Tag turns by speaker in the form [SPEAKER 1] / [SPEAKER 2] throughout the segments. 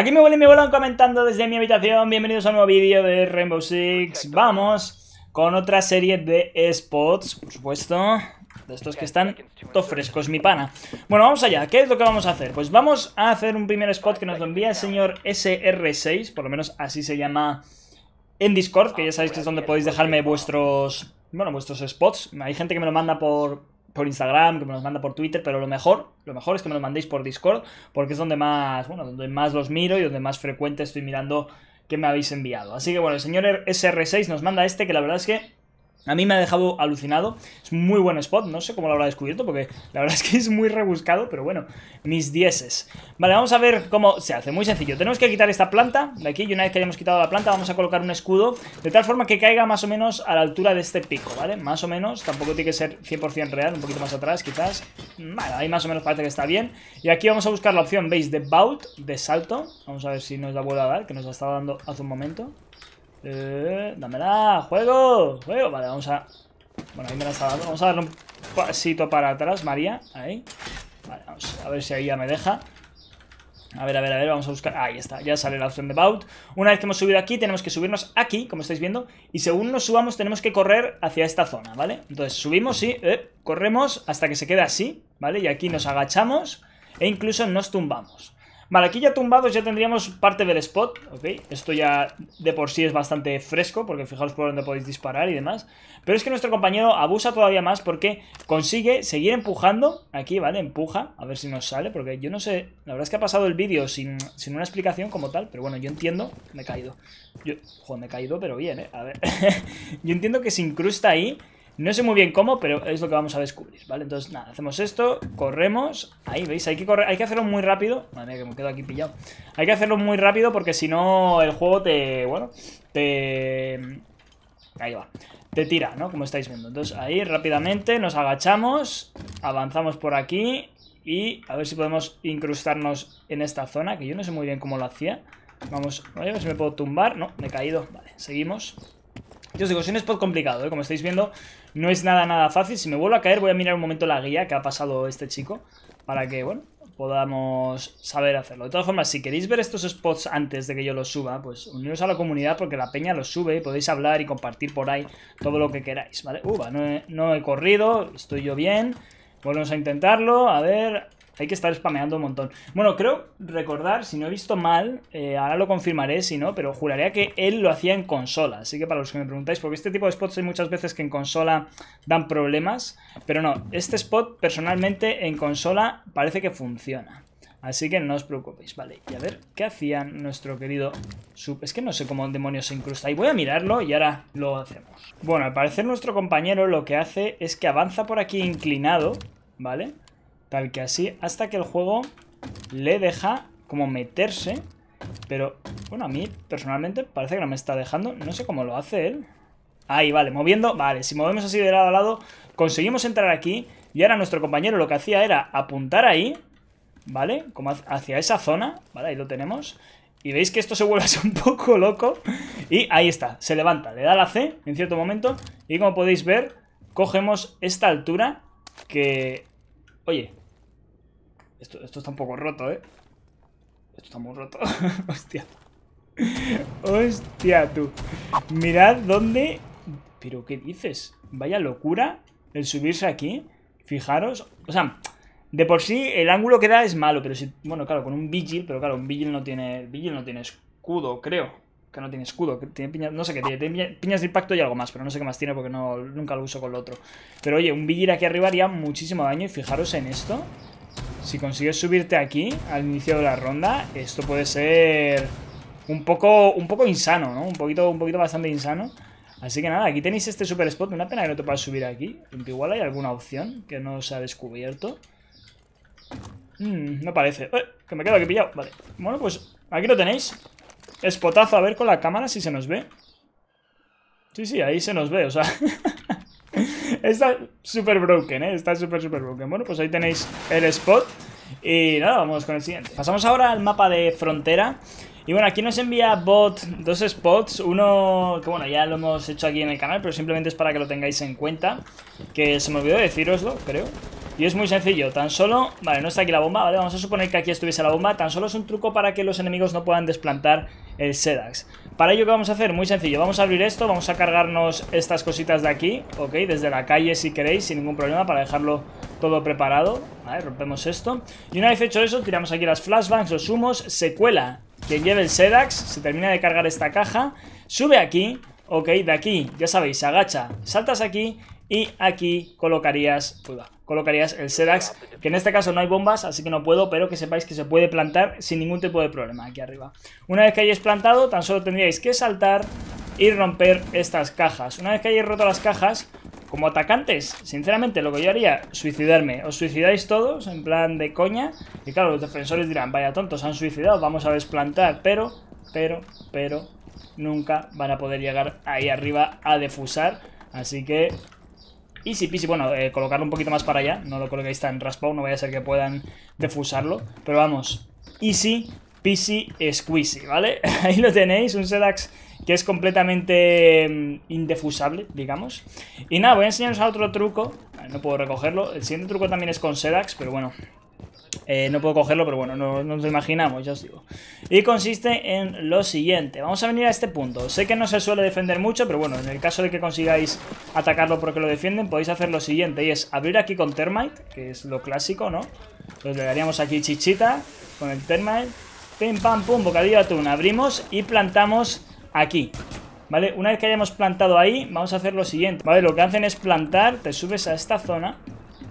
[SPEAKER 1] Aquí me vuelven me vuelan comentando desde mi habitación. Bienvenidos a un nuevo vídeo de Rainbow Six. Vamos con otra serie de spots, por supuesto. De estos que están todo frescos, mi pana. Bueno, vamos allá. ¿Qué es lo que vamos a hacer? Pues vamos a hacer un primer spot que nos lo envía el señor SR6. Por lo menos así se llama en Discord, que ya sabéis que es donde podéis dejarme vuestros... Bueno, vuestros spots. Hay gente que me lo manda por, por Instagram, que me los manda por Twitter, pero lo mejor, lo mejor es que me los mandéis por Discord, porque es donde más, bueno, donde más los miro y donde más frecuente estoy mirando que me habéis enviado. Así que bueno, el señor SR6 nos manda este, que la verdad es que a mí me ha dejado alucinado. Es muy buen spot. No sé cómo lo habrá descubierto porque la verdad es que es muy rebuscado. Pero bueno, mis dieces. Vale, vamos a ver cómo se hace. Muy sencillo. Tenemos que quitar esta planta de aquí. Y una vez que hayamos quitado la planta vamos a colocar un escudo. De tal forma que caiga más o menos a la altura de este pico, ¿vale? Más o menos. Tampoco tiene que ser 100% real. Un poquito más atrás quizás. Vale, ahí más o menos parece que está bien. Y aquí vamos a buscar la opción, ¿veis? De bout, de salto. Vamos a ver si nos la vuelve a dar, que nos la estaba dando hace un momento. Eh, dámela, juego, juego. Vale, vamos a... Bueno, ahí me la está dando. Vamos a darle un pasito para atrás, María. Ahí. Vale, vamos a ver si ahí ya me deja. A ver, a ver, a ver, vamos a buscar... Ahí está, ya sale la opción de Bout. Una vez que hemos subido aquí, tenemos que subirnos aquí, como estáis viendo. Y según nos subamos, tenemos que correr hacia esta zona, ¿vale? Entonces subimos y eh, corremos hasta que se quede así, ¿vale? Y aquí nos agachamos e incluso nos tumbamos. Vale, aquí ya tumbados ya tendríamos parte del spot, ¿ok? Esto ya de por sí es bastante fresco, porque fijaos por dónde podéis disparar y demás. Pero es que nuestro compañero abusa todavía más porque consigue seguir empujando. Aquí, ¿vale? Empuja, a ver si nos sale, porque yo no sé... La verdad es que ha pasado el vídeo sin, una explicación como tal, pero bueno, yo entiendo... Me he caído. Yo, joder, me he caído, pero bien, ¿eh? A ver. yo entiendo que se incrusta ahí... No sé muy bien cómo, pero es lo que vamos a descubrir, ¿vale? Entonces, nada, hacemos esto, corremos. Ahí, ¿veis? Hay que, correr, hay que hacerlo muy rápido. Madre mía, que me quedo aquí pillado. Hay que hacerlo muy rápido porque si no el juego te... Bueno, te... Ahí va. Te tira, ¿no? Como estáis viendo. Entonces, ahí rápidamente nos agachamos, avanzamos por aquí y a ver si podemos incrustarnos en esta zona, que yo no sé muy bien cómo lo hacía. Vamos, a ver si me puedo tumbar. No, me he caído. Vale, seguimos. Yo os digo, es un spot complicado, ¿eh? como estáis viendo, no es nada, nada fácil. Si me vuelvo a caer voy a mirar un momento la guía que ha pasado este chico para que, bueno, podamos saber hacerlo. De todas formas, si queréis ver estos spots antes de que yo los suba, pues uniros a la comunidad porque la peña los sube y podéis hablar y compartir por ahí todo lo que queráis, ¿vale? Uva, no he, no he corrido, estoy yo bien. Volvemos a intentarlo, a ver... Hay que estar spameando un montón. Bueno, creo recordar, si no he visto mal, eh, ahora lo confirmaré, si no, pero juraría que él lo hacía en consola. Así que para los que me preguntáis, porque este tipo de spots hay muchas veces que en consola dan problemas, pero no, este spot personalmente en consola parece que funciona. Así que no os preocupéis, vale. Y a ver, ¿qué hacía nuestro querido sub? Es que no sé cómo demonio se incrusta. Y voy a mirarlo y ahora lo hacemos. Bueno, al parecer nuestro compañero lo que hace es que avanza por aquí inclinado, ¿vale? tal que así, hasta que el juego le deja como meterse, pero bueno, a mí personalmente parece que no me está dejando, no sé cómo lo hace él. Ahí, vale, moviendo, vale, si movemos así de lado a lado, conseguimos entrar aquí y ahora nuestro compañero lo que hacía era apuntar ahí, ¿vale? Como hacia esa zona, ¿vale? Ahí lo tenemos. Y veis que esto se vuelve un poco loco. Y ahí está, se levanta, le da la C en cierto momento. Y como podéis ver, cogemos esta altura que... Oye, esto, está un poco roto, ¿eh? Esto está muy roto. Hostia. Hostia, tú. Mirad dónde... Pero, ¿qué dices? Vaya locura el subirse aquí. Fijaros. O sea, de por sí el ángulo que da es malo, pero si... Bueno, claro, con un Vigil, pero claro, un Vigil no tiene... Vigil no tiene escudo, creo. Que no tiene escudo, que tiene piñas... No sé qué tiene, tiene piñas de impacto y algo más, pero no sé qué más tiene porque nunca lo uso con lo otro. Pero oye, un Vigil aquí arriba haría muchísimo daño y fijaros en esto. Si consigues subirte aquí al inicio de la ronda, esto puede ser un poco, un poco insano, ¿no? Un poquito, un poquito bastante insano. Así que nada, aquí tenéis este super spot. Una pena que no te puedas subir aquí. igual hay alguna opción que no se ha descubierto. Hmm, no parece. ¡Eh! Que me quedo aquí pillado. Vale. Bueno, pues aquí lo tenéis. Spotazo, a ver con la cámara si se nos ve. Sí, sí, ahí se nos ve, o sea... está súper broken, ¿eh? Está súper, súper broken. Bueno, pues ahí tenéis el spot. Y nada, vamos con el siguiente. Pasamos ahora al mapa de frontera. Y bueno, aquí nos envía bot dos spots, uno que bueno, ya lo hemos hecho aquí en el canal, pero simplemente es para que lo tengáis en cuenta, que se me olvidó deciroslo, creo, y es muy sencillo, tan solo... Vale, no está aquí la bomba, ¿vale? Vamos a suponer que aquí estuviese la bomba. Tan solo es un truco para que los enemigos no puedan desplantar el Sedax. Para ello, ¿qué vamos a hacer? Muy sencillo. Vamos a abrir esto, vamos a cargarnos estas cositas de aquí, ¿ok? Desde la calle, si queréis, sin ningún problema, para dejarlo todo preparado. Vale, rompemos esto. Y una vez hecho eso, tiramos aquí las flashbangs, los humos, se cuela quien lleve el Sedax, se termina de cargar esta caja, sube aquí, ok, de aquí, ya sabéis, agacha, saltas aquí y aquí colocarías colocarías el Sedax, ah, que en este caso no hay bombas, así que no puedo, pero que sepáis que se puede plantar sin ningún tipo de problema aquí arriba. Una vez que hayáis plantado, tan solo tendríais que saltar y romper estas cajas. Una vez que hayáis roto las cajas, como atacantes, sinceramente lo que yo haría, suicidarme. Os suicidáis todos, en plan de coña, y claro, los defensores dirán, vaya tontos, han suicidado, vamos a desplantar, pero, pero, pero, nunca van a poder llegar ahí arriba a defusar, así que Easy peasy, bueno, eh, colocarlo un poquito más para allá, no lo coloquéis tan raspado, no vaya a ser que puedan defusarlo, pero vamos, easy peasy squeezy, ¿vale? Ahí lo tenéis, un Sedax que es completamente mm, indefusable, digamos. Y nada, voy a enseñaros otro truco, no puedo recogerlo, el siguiente truco también es con Sedax, pero bueno, eh, no puedo cogerlo, pero bueno, no, no, nos imaginamos, ya os digo. Y consiste en lo siguiente. Vamos a venir a este punto. Sé que no se suele defender mucho, pero bueno, en el caso de que consigáis atacarlo porque lo defienden, podéis hacer lo siguiente. Y es abrir aquí con Termite, que es lo clásico, ¿no? Entonces le daríamos aquí chichita con el Termite. Pim, pam, pum, bocadillo de atún. Abrimos y plantamos aquí. ¿Vale? Una vez que hayamos plantado ahí, vamos a hacer lo siguiente. ¿Vale? Lo que hacen es plantar, te subes a esta zona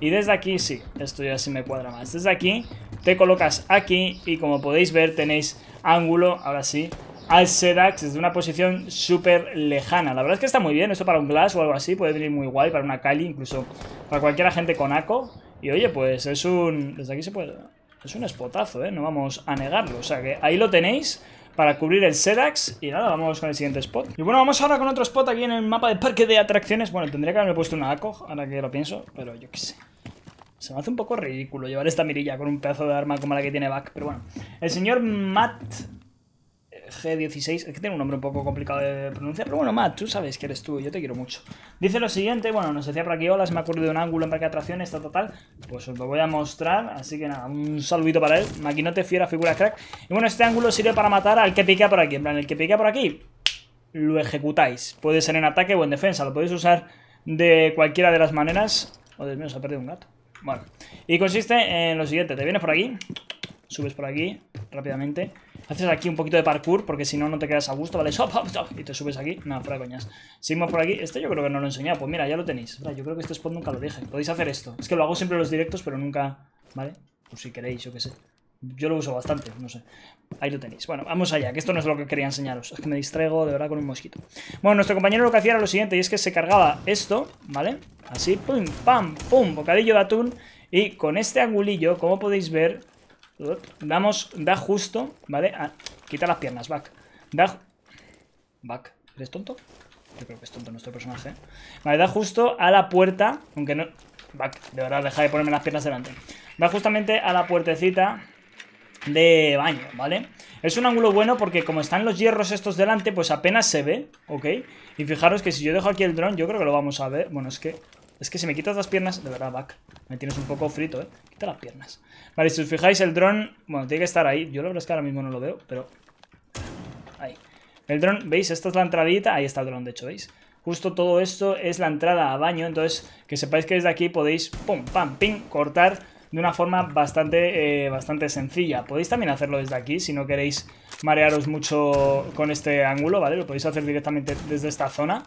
[SPEAKER 1] y desde aquí, sí, esto ya sí me cuadra más. Desde aquí te colocas aquí y como podéis ver tenéis ángulo, ahora sí, al Sedax desde una posición súper lejana. La verdad es que está muy bien, esto para un Glass o algo así puede venir muy guay, para una Kali, incluso para cualquier agente con ACO Y oye, pues es un... desde aquí se puede... es un espotazo, ¿eh? No vamos a negarlo, o sea que ahí lo tenéis para cubrir el Sedax. Y nada, vamos con el siguiente spot. Y bueno, vamos ahora con otro spot aquí en el mapa De parque de atracciones. Bueno, tendría que haberme puesto una ACO, ahora que lo pienso, pero yo qué sé. Se me hace un poco ridículo llevar esta mirilla con un pedazo de arma como la que tiene Back, pero bueno. El señor Matt eh, G16, es que tiene un nombre un poco complicado de pronunciar, pero bueno, Matt, tú sabes que eres tú, yo te quiero mucho. Dice lo siguiente, bueno, nos decía por aquí, hola, se me ha de un ángulo en parque de atracciones, tal, tal, pues os lo voy a mostrar, así que nada, un saludito para él, maquinote, fiera, figura, crack. Y bueno, este ángulo sirve para matar al que piquea por aquí, en plan, el que piquea por aquí, lo ejecutáis, puede ser en ataque o en defensa, lo podéis usar de cualquiera de las maneras. Oh, Dios mío, se ha perdido un gato. Bueno, y consiste en lo siguiente, te vienes por aquí, subes por aquí rápidamente, haces aquí un poquito de parkour porque si no no te quedas a gusto, ¿vale? Stop, y te subes aquí, nada, no, de coñas. Seguimos por aquí, este yo creo que no lo he enseñado, pues mira, ya lo tenéis. Yo creo que este spot nunca lo dije, podéis hacer esto. Es que lo hago siempre en los directos, pero nunca, ¿vale? por si queréis, yo qué sé. Yo lo uso bastante, no sé. Ahí lo tenéis. Bueno, vamos allá, que esto no es lo que quería enseñaros. Es que me distraigo de verdad con un mosquito. Bueno, nuestro compañero lo que hacía era lo siguiente, y es que se cargaba esto, ¿vale? Así, pum, pam, pum, bocadillo de atún. Y con este angulillo, como podéis ver, damos, da justo, ¿vale? quita las piernas, back. Da... Back, ¿eres tonto? Yo creo que es tonto nuestro personaje. ¿eh? Vale, da justo a la puerta, aunque no... Back, de verdad, deja de ponerme las piernas delante. Va justamente a la puertecita de baño, ¿vale? Es un ángulo bueno porque como están los hierros estos delante, pues apenas se ve, ¿ok? Y fijaros que si yo dejo aquí el dron, yo creo que lo vamos a ver. Bueno, es que... Es que si me quitas las piernas... De verdad, Back, me tienes un poco frito, ¿eh? Quita las piernas. Vale, si os fijáis, el dron... Bueno, tiene que estar ahí. Yo la verdad es que ahora mismo no lo veo, pero... Ahí. El dron, ¿veis? Esta es la entradita. Ahí está el dron, de hecho, ¿veis? Justo todo esto es la entrada a baño. Entonces, que sepáis que desde aquí podéis... Pum, pam, ping, cortar de una forma bastante, eh, bastante sencilla. Podéis también hacerlo desde aquí si no queréis marearos mucho con este ángulo, ¿vale? Lo podéis hacer directamente desde esta zona.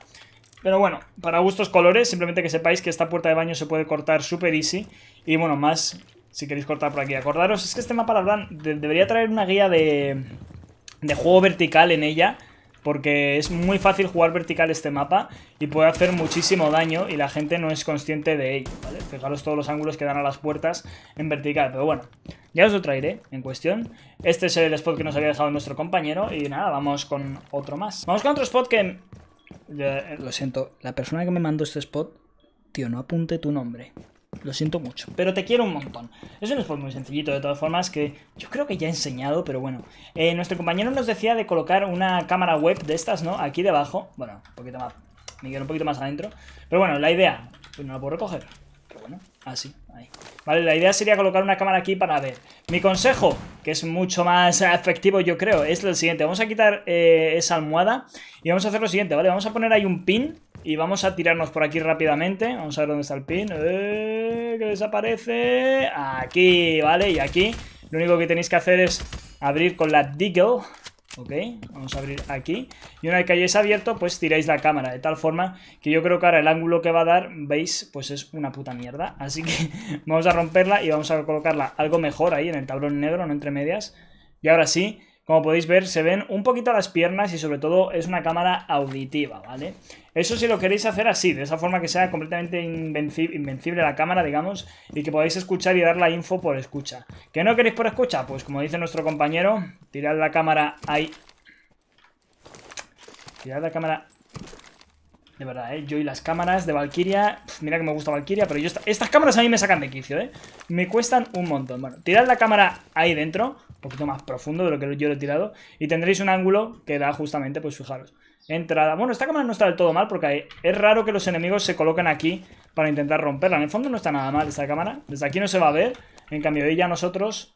[SPEAKER 1] Pero bueno, para gustos colores, simplemente que sepáis que esta puerta de baño se puede cortar súper easy. Y bueno, más si queréis cortar por aquí. Acordaros, es que este mapa, la debería traer una guía de, de juego vertical en ella porque es muy fácil jugar vertical este mapa y puede hacer muchísimo daño y la gente no es consciente de ello, ¿vale? Fijaros todos los ángulos que dan a las puertas en vertical, pero bueno, ya os lo traeré en cuestión. Este es el spot que nos había dejado nuestro compañero y nada, vamos con otro más. Vamos con otro spot que... Eh, lo siento, la persona que me mandó este spot, tío, no apunte tu nombre. Lo siento mucho, pero te quiero un montón. Es un spot muy sencillito, de todas formas, que yo creo que ya he enseñado, pero bueno. Eh, nuestro compañero nos decía de colocar una cámara web de estas, ¿no? Aquí debajo. Bueno, un poquito más. Miguel, un poquito más adentro. Pero bueno, la idea. Pues no la puedo recoger. Pero bueno, así, ahí. Vale, la idea sería colocar una cámara aquí para ver. Mi consejo, que es mucho más efectivo yo creo, es lo siguiente. Vamos a quitar eh, esa almohada y vamos a hacer lo siguiente, ¿vale? Vamos a poner ahí un pin y vamos a tirarnos por aquí rápidamente. Vamos a ver dónde está el pin. Eh, que desaparece. Aquí, ¿vale? Y aquí lo único que tenéis que hacer es abrir con la Deagle. Ok, vamos a abrir aquí. Y una vez que hayáis abierto, pues tiráis la cámara. De tal forma que yo creo que ahora el ángulo que va a dar, veis, pues es una puta mierda. Así que vamos a romperla y vamos a colocarla algo mejor ahí en el tablón negro, no entre medias. Y ahora sí, como podéis ver, se ven un poquito las piernas y sobre todo es una cámara auditiva, ¿vale? Eso si lo queréis hacer así, de esa forma que sea completamente invencible la cámara, digamos, y que podáis escuchar y dar la info por escucha. ¿Que no queréis por escucha? Pues como dice nuestro compañero, tirad la cámara ahí. Tirad la cámara... De verdad, ¿eh? Yo y las cámaras de Valkyria... Mira que me gusta Valkyria, pero yo... Estas cámaras a mí me sacan de quicio, ¿eh? Me cuestan un montón. Bueno, tirad la cámara ahí dentro un poquito más profundo de lo que yo lo he tirado. Y tendréis un ángulo que da justamente, pues fijaros, entrada. Bueno, esta cámara no está del todo mal porque es raro que los enemigos se coloquen aquí para intentar romperla. En el fondo no está nada mal esta cámara. Desde aquí no se va a ver. En cambio, ella nosotros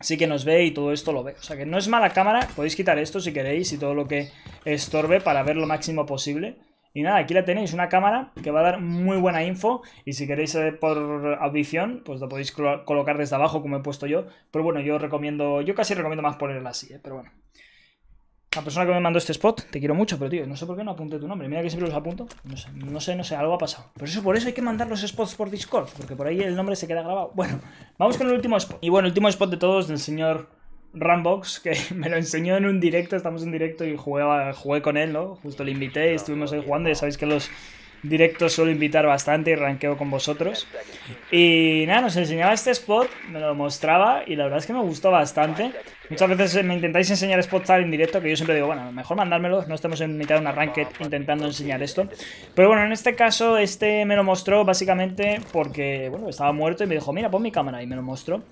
[SPEAKER 1] sí que nos ve y todo esto lo ve. O sea que no es mala cámara. Podéis quitar esto si queréis y todo lo que estorbe para ver lo máximo posible. Y nada, aquí la tenéis, una cámara que va a dar muy buena info y si queréis por audición, pues lo podéis colocar desde abajo como he puesto yo. Pero bueno, yo recomiendo, yo casi recomiendo más ponerla así, eh, pero bueno. La persona que me mandó este spot, te quiero mucho, pero tío, no sé por qué no apunté tu nombre. Mira que siempre los apunto. No sé, no sé, no sé algo ha pasado. Pero eso, por eso hay que mandar los spots por Discord, porque por ahí el nombre se queda grabado. Bueno, vamos con el último spot. Y bueno, el último spot de todos del señor Rambox, que me lo enseñó en un directo, estamos en directo y jugué, jugué con él, ¿no? Justo le invité y estuvimos ahí jugando, ya sabéis que los directos suelo invitar bastante y ranqueo con vosotros. Y nada, nos enseñaba este spot, me lo mostraba y la verdad es que me gustó bastante. Muchas veces eh, me intentáis enseñar spots en directo, que yo siempre digo, bueno, mejor mandármelo, no estamos en mitad de una ranked intentando enseñar esto. Pero bueno, en este caso, este me lo mostró básicamente porque, bueno, estaba muerto y me dijo, mira, pon mi cámara, y me lo mostró.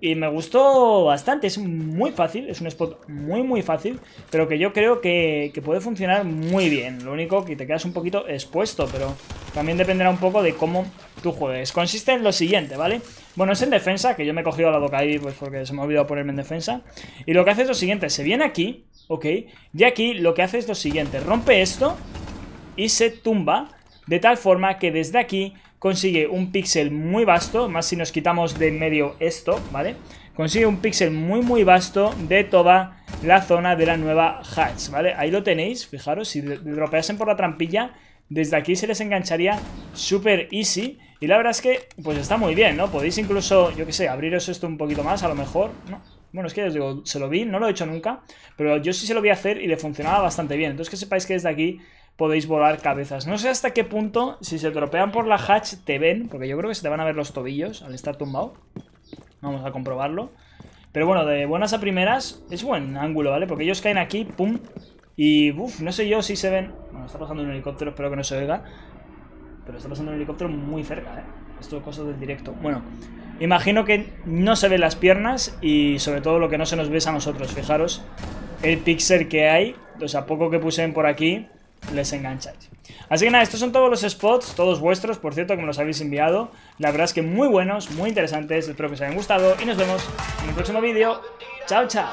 [SPEAKER 1] Y me gustó bastante, es muy fácil, es un spot muy, muy fácil, pero que yo creo que, que puede funcionar muy bien. Lo único que te quedas un poquito expuesto, pero también dependerá un poco de cómo tú juegues. Consiste en lo siguiente, ¿vale? Bueno, es en defensa, que yo me he cogido la boca ahí pues porque se me ha olvidado ponerme en defensa. Y lo que hace es lo siguiente, se viene aquí, ¿ok? Y aquí lo que hace es lo siguiente, rompe esto y se tumba de tal forma que desde aquí consigue un píxel muy vasto, más si nos quitamos de en medio esto, ¿vale? Consigue un píxel muy muy vasto de toda la zona de la nueva hatch, ¿vale? Ahí lo tenéis, fijaros, si dropeasen por la trampilla desde aquí se les engancharía súper easy. Y la verdad es que, pues está muy bien, ¿no? Podéis incluso, yo qué sé, abriros esto un poquito más, a lo mejor, Bueno, es que os digo, se lo vi, no lo he hecho nunca, pero yo sí se lo vi hacer y le funcionaba bastante bien. Entonces que sepáis que desde aquí podéis volar cabezas. No sé hasta qué punto, si se tropean por la hatch, te ven, porque yo creo que se te van a ver los tobillos al estar tumbado. Vamos a comprobarlo. Pero bueno, de buenas a primeras, es buen ángulo, ¿vale? Porque ellos caen aquí, pum, y uff, no sé yo si se ven está pasando un helicóptero, espero que no se oiga. Pero está pasando un helicóptero muy cerca, ¿eh? Esto es cosa del directo. Bueno, imagino que no se ven las piernas y sobre todo lo que no se nos ve es a nosotros. Fijaros el pixel que hay. O sea, poco que pusen por aquí, les engancháis. Así que nada, estos son todos los spots, todos vuestros, por cierto, que me los habéis enviado. La verdad es que muy buenos, muy interesantes. Espero que os hayan gustado y nos vemos en el próximo vídeo. ¡Chao, chao!